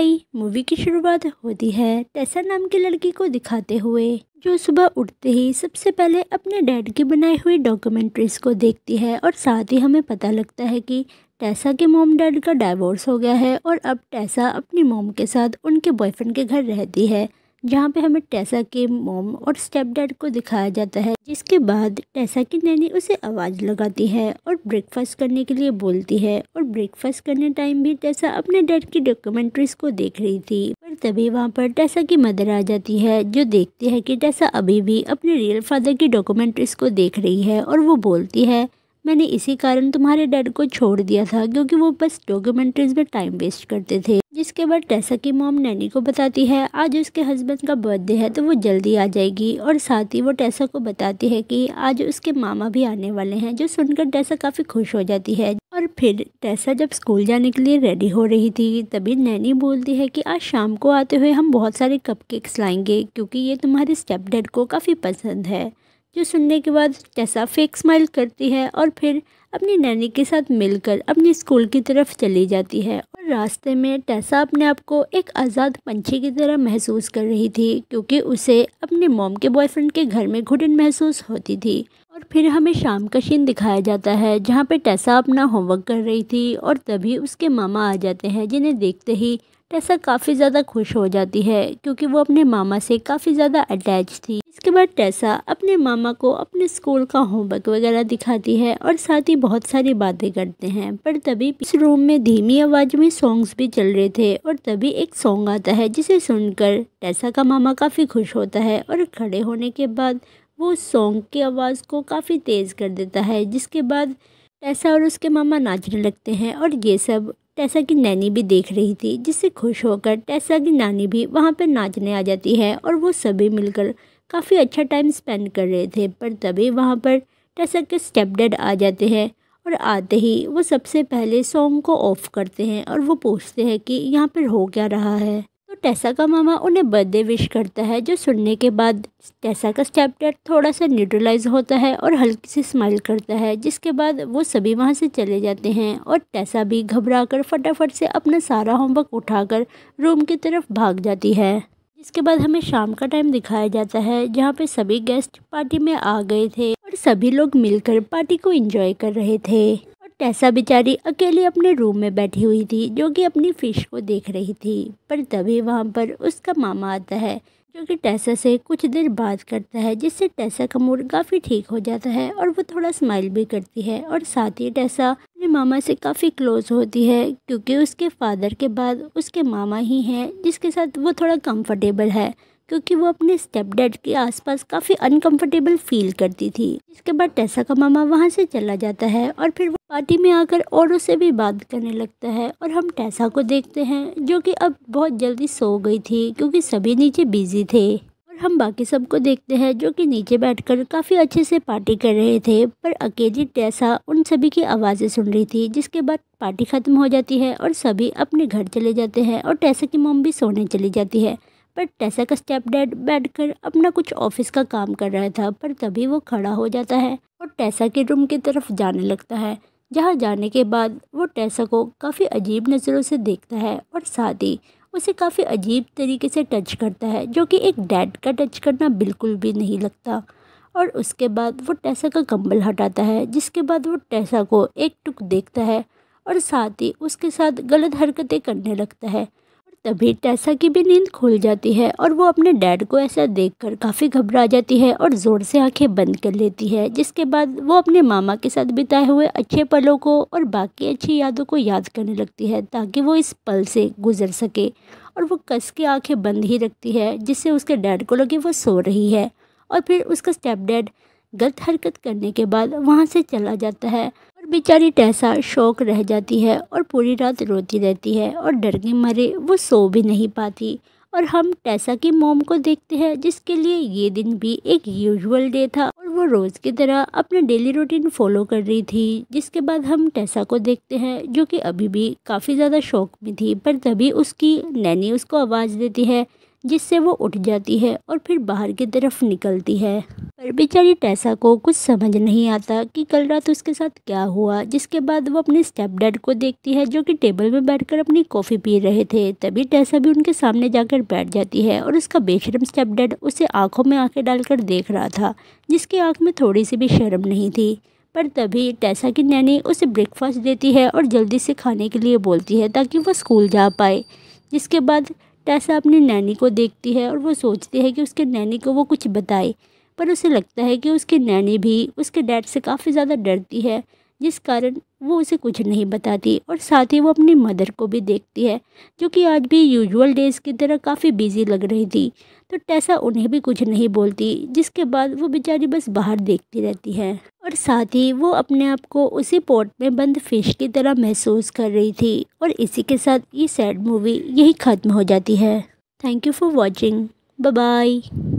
आई movie की शुरुआत होती है तैसा नाम की लड़की को दिखाते हुए जो सुबह उठते ही सबसे पहले अपने डैड की बनाई हुई डॉक्यूमेंट्रीज को देखती है और साथ ही हमें पता लगता है कि टैसा के मोम डैड का डाइवोर्स हो गया है और अब टैसा अपनी मोम के साथ उनके बॉयफ्रेंड के घर रहती है जहाँ पे हमें टैसा के मोम और स्टेप डैड को दिखाया जाता है जिसके बाद टैसा की नैनी उसे आवाज़ लगाती है और ब्रेकफास्ट करने के लिए बोलती है और ब्रेकफास्ट करने टाइम भी टैसा अपने डैड की डॉक्यूमेंट्रीज को देख रही थी पर तभी वहाँ पर टैसा की मदर आ जाती है जो देखती है कि टैसा अभी भी अपने रियल फादर की डॉक्यूमेंट्रीज को देख रही है और वो बोलती है मैंने इसी कारण तुम्हारे डैड को छोड़ दिया था क्योंकि वो बस डॉक्यूमेंट्रीज में टाइम वेस्ट करते थे जिसके बाद टैसा की मॉम नैनी को बताती है आज उसके हस्बैंड का बर्थडे है तो वो जल्दी आ जाएगी और साथ ही वो टैसा को बताती है कि आज उसके मामा भी आने वाले हैं जो सुनकर टैसा काफ़ी खुश हो जाती है और फिर टैसा जब स्कूल जाने के लिए रेडी हो रही थी तभी नैनी बोलती है कि आज शाम को आते हुए हम बहुत सारे कपकेक्स लाएंगे क्योंकि ये तुम्हारे स्टेप डैड को काफ़ी पसंद है जो सुनने के बाद टेसा फेक स्माइल करती है और फिर अपनी नैनी के साथ मिलकर अपने स्कूल की तरफ चली जाती है और रास्ते में टेसा अपने आप को एक आज़ाद पंछी की तरह महसूस कर रही थी क्योंकि उसे अपने मॉम के बॉयफ्रेंड के घर में घुटन महसूस होती थी और फिर हमें शाम का सीन दिखाया जाता है जहाँ पर टेसा अपना होमवर्क कर रही थी और तभी उसके मामा आ जाते हैं जिन्हें देखते ही टेसा तो काफ़ी ज़्यादा खुश हो जाती है क्योंकि वो अपने मामा से काफ़ी ज़्यादा अटैच थी इसके बाद टेसा अपने मामा को अपने स्कूल का होमवर्क वगैरह दिखाती है और साथ ही बहुत सारी बातें करते हैं पर तभी इस रूम में धीमी आवाज़ में सॉन्ग्स भी चल रहे थे और तभी एक सॉन्ग आता है जिसे सुनकर टेसा का मामा काफ़ी खुश होता है और खड़े होने के बाद वो सॉन्ग की आवाज़ को काफ़ी तेज़ कर देता है जिसके बाद टेसा और उसके मामा नाचने लगते हैं और ये सब टैसा की नैनी भी देख रही थी जिससे खुश होकर टैसा की नानी भी वहाँ पर नाचने आ जाती है और वो सभी मिलकर काफ़ी अच्छा टाइम स्पेंड कर रहे थे पर तभी वहाँ पर टैसा के स्टेप डेड आ जाते हैं और आते ही वो सबसे पहले सॉन्ग को ऑफ़ करते हैं और वो पूछते हैं कि यहाँ पर हो क्या रहा है टैसा का मामा उन्हें बर्थडे विश करता है जो सुनने के बाद टैसा का स्टैपडैड थोड़ा सा न्यूट्रलाइज होता है और हल्की सी स्माइल करता है जिसके बाद वो सभी वहाँ से चले जाते हैं और टैसा भी घबरा कर फटाफट से अपना सारा होमवर्क उठाकर रूम की तरफ भाग जाती है इसके बाद हमें शाम का टाइम दिखाया जाता है जहाँ पे सभी गेस्ट पार्टी में आ गए थे और सभी लोग मिलकर पार्टी को एंजॉय कर रहे थे टैसा बेचारी अकेली अपने रूम में बैठी हुई थी जो कि अपनी फ़िश को देख रही थी पर तभी वहाँ पर उसका मामा आता है जो कि टैसा से कुछ देर बात करता है जिससे टैसा का मूड काफ़ी ठीक हो जाता है और वो थोड़ा स्माइल भी करती है और साथ ही टैसा अपने मामा से काफ़ी क्लोज होती है क्योंकि उसके फादर के बाद उसके मामा ही हैं जिसके साथ वो थोड़ा कंफर्टेबल है क्योंकि वो अपने स्टेप डैड के आसपास काफ़ी अनकंफर्टेबल फील करती थी इसके बाद टैसा का मामा वहाँ से चला जाता है और फिर वो पार्टी में आकर औरों से भी बात करने लगता है और हम टैसा को देखते हैं जो कि अब बहुत जल्दी सो गई थी क्योंकि सभी नीचे बिजी थे हम बाकी सबको देखते हैं जो कि नीचे बैठकर काफ़ी अच्छे से पार्टी कर रहे थे पर अकेली टैसा उन सभी की आवाज़ें सुन रही थी जिसके बाद पार्टी ख़त्म हो जाती है और सभी अपने घर चले जाते हैं और टैसा की मोम भी सोने चली जाती है पर टेसा का स्टेप डैड बैठकर अपना कुछ ऑफिस का काम कर रहा था पर तभी वो खड़ा हो जाता है और टैसा के रूम की तरफ जाने लगता है जहाँ जाने के बाद वो टैसा को काफ़ी अजीब नज़रों से देखता है और साथ ही उसे काफ़ी अजीब तरीके से टच करता है जो कि एक डैड का टच करना बिल्कुल भी नहीं लगता और उसके बाद वो टैसा का कंबल हटाता है जिसके बाद वो टैसा को एक टुक देखता है और साथ ही उसके साथ गलत हरकतें करने लगता है तभी टैसा की भी नींद खुल जाती है और वो अपने डैड को ऐसा देखकर काफ़ी घबरा जाती है और ज़ोर से आंखें बंद कर लेती है जिसके बाद वो अपने मामा के साथ बिताए हुए अच्छे पलों को और बाकी अच्छी यादों को याद करने लगती है ताकि वो इस पल से गुजर सके और वो कस के आँखें बंद ही रखती है जिससे उसके डैड को लगे वो सो रही है और फिर उसका स्टेप डैड गलत हरकत करने के बाद वहाँ से चला जाता है बेचारी टैसा शौक रह जाती है और पूरी रात रोती रहती है और डर के मारे वो सो भी नहीं पाती और हम टैसा की मोम को देखते हैं जिसके लिए ये दिन भी एक यूजुअल डे था और वो रोज़ की तरह अपना डेली रूटीन फॉलो कर रही थी जिसके बाद हम टैसा को देखते हैं जो कि अभी भी काफ़ी ज़्यादा शौक में थी पर तभी उसकी नैनी उसको आवाज़ देती है जिससे वो उठ जाती है और फिर बाहर की तरफ निकलती है पर बेचारी टैसा को कुछ समझ नहीं आता कि कल रात उसके साथ क्या हुआ जिसके बाद वो अपने स्टेप डैड को देखती है जो कि टेबल में बैठकर अपनी कॉफ़ी पी रहे थे तभी टैसा भी उनके सामने जाकर बैठ जाती है और उसका बेशरम स्टेप डैड उसे आँखों में आँखें डालकर देख रहा था जिसकी आँख में थोड़ी सी भी शर्म नहीं थी पर तभी टैसा की नैनी उसे ब्रेकफास्ट देती है और जल्दी से खाने के लिए बोलती है ताकि वह स्कूल जा पाए जिसके बाद टैसा अपनी नैनी को देखती है और वो सोचती है कि उसके नैनी को वो कुछ बताए पर उसे लगता है कि उसकी नैनी भी उसके डैड से काफ़ी ज़्यादा डरती है जिस कारण वो उसे कुछ नहीं बताती और साथ ही वो अपनी मदर को भी देखती है जो कि आज भी यूजुअल डेज़ की तरह काफ़ी बिजी लग रही थी तो टैसा उन्हें भी कुछ नहीं बोलती जिसके बाद वो बेचारी बस बाहर देखती रहती है और साथ ही वो अपने आप को उसी पोर्ट में बंद फिश की तरह महसूस कर रही थी और इसी के साथ ये सैड मूवी यही ख़त्म हो जाती है thank you for watching bye